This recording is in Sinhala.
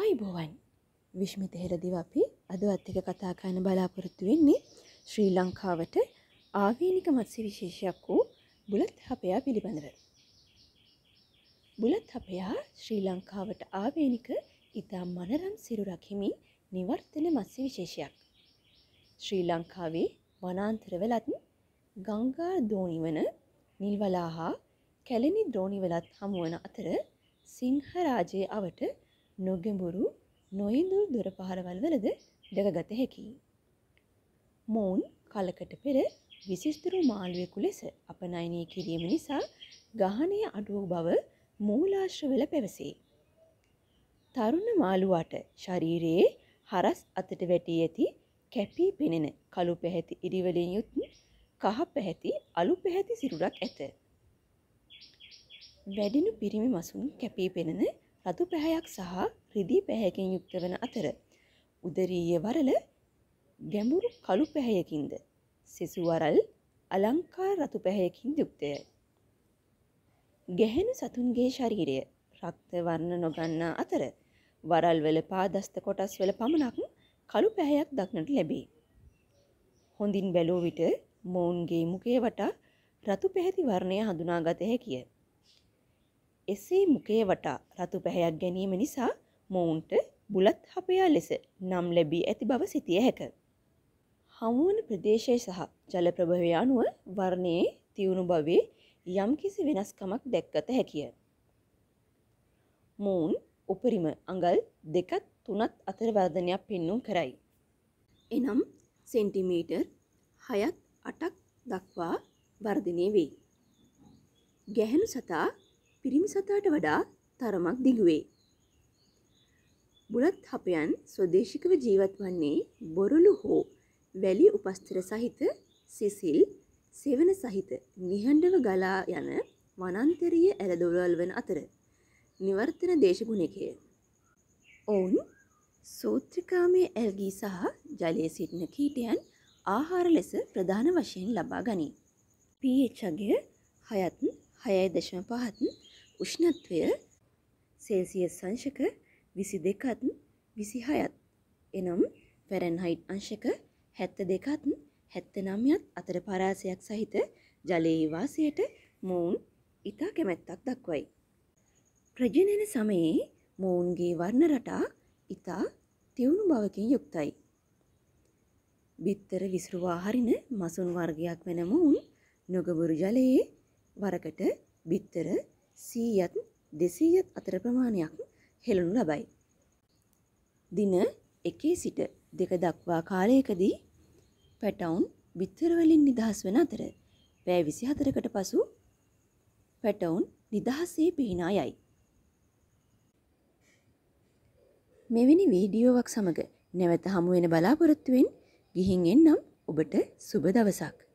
අයිබෝවන් විශ්මි තෙහෙරදිව අපි අදවත් එක කතා කරන බලාපොරොත්තු වෙන්නේ ශ්‍රී ලංකාවට ආවේනික මත්ස්‍ය විශේෂයක් වූ බුලත් හපයා පිළිබඳව. බුලත් හපයා ශ්‍රී ලංකාවට ආවේනික ඉතා මනරම් සිරුරක් හිමි නිවර්තන මත්ස්‍ය විශේෂයක්. ශ්‍රී ලංකාවේ වනාන්තරවලත් ගංගා දෝනිවන නිල්වලා හා කැලණි ද්‍රෝණිවලත් හමුවන අතර සිංහරාජයේ අවට නොගැඹුරු නොයිඳුරු දුර පහරවල් වලද දැකගත හැකියි. මොවුන් කලකට පෙර විසිස්තුරු මාළුවෙකු ලෙස අපනයනය කිරීම නිසා ගහනය අඩුව බව මූලාශ්‍රවල පැවසේ. තරුණ මාළුවාට ශරීරයේ හරස් අතට වැටී ඇති කැපී පෙනෙන කළු පැහැති ඉරිවලින් යුත් කහ පැහැති අලු පැහැති සිරුරක් ඇත. වැඩිනු පිරිමි මසුන් කැපී පෙනෙන රතු ප්‍රහයක් සහ රිදී පැහැකින් යුක්ත වන අතර උදරීය වරල ගැඹුරු කළු පැහැයකින්ද සෙසුවරල් අලංකා රතු පැහැයකින් යුක්තය. ගැහෙනු සතුන්ගේ ශරීරය රක්තවර්ණ නොගන්නා අතර වරල්වල පාදස්ත කොටස් වල පමණක් කළු පැහැයක් දක්නට ලැබේ. හොඳින් බැලෝ විට මොවුන්ගේ මුකේ වටා රතු පැහැති වර්ණය හඳුනාගත හැකිය. එසේ මුකේ වටා රතු පැහැයක් ගැනීම නිසා මොවුන්ට බුලත් හපයා ලෙස නම් ලැබී ඇති බව සිතිය හැක. හමුවන ප්‍රදේශය සහ ජලප්‍රභවය අනුව වර්ණයේ තියුණු බවේ යම්කිසි වෙනස්කමක් දැක්ගත හැකිය. මොවුන් උපරිම අඟල් දෙකත් තුනත් අතර වර්ධනයක් පෙන්නුම් කරයි. එනම් සෙන්ටිමීටර් හයත් අටක් දක්වා වර්ධනය වෙයි. ගැහැණු සතා පිරිමි සතාට වඩා තරමක් දිගුවේ. බුලත් හපයන් ස්වදේශිකව ජීවත් වන්නේ බොරළු හෝ වැලි උපස්තර සහිත සිසිල් සෙවන සහිත නිහඬව ගලා යන වනන්තරීය ඇලදොරවල් වන අතර නිවර්තන දේශගුණකය. ඔවුන් සූත්‍රිකාමය ඇල්ගී සහ ජලය සිටින කීටයන් ආහාර ලෙස ප්‍රධාන වශයෙන් ලබා ගනී. පීච්චගේ හයත් හයයි දශම පහත්න් උෂ්ණත්වය සෙල්සියස් සංශක විසි දෙකත් විසිහයත් එනම් පැරන්හයිට් අංශක හැත්ත දෙකත් හැත්ත නම්යත් අතර පරාසයක් සහිත ජලයේවාසයට මොවුන් ඉතා කැමැත්තක් දක්වයි. ප්‍රජනන සමයේ මොවුන්ගේ වර්ණ රටා ඉතා තිවුණු බවකින් යුක්තයි. බිත්තර විසරුවා හරින මසුන් වර්ගයක් වෙන මොවුන් නොගබුරු ජලයේ වරකට බිත්තර සීයත් දෙසීයත් අතර ප්‍රමාණයක් හෙළනු ලබයි. දින එකේ සිට දෙක දක්වා කාලයකදී පැටවුන් බිත්තරවලින් නිදහස් වන අතර පෑ විසි හතරකට පසු පැටවුන් නිදහසේ පිහිනා යයි. මෙවැනි වීඩියෝවක් සමඟ නැවත හමුවෙන බලාපොරොත්තුවෙන් ගිහින් එන්නම් ඔබට සුබ දවසක්.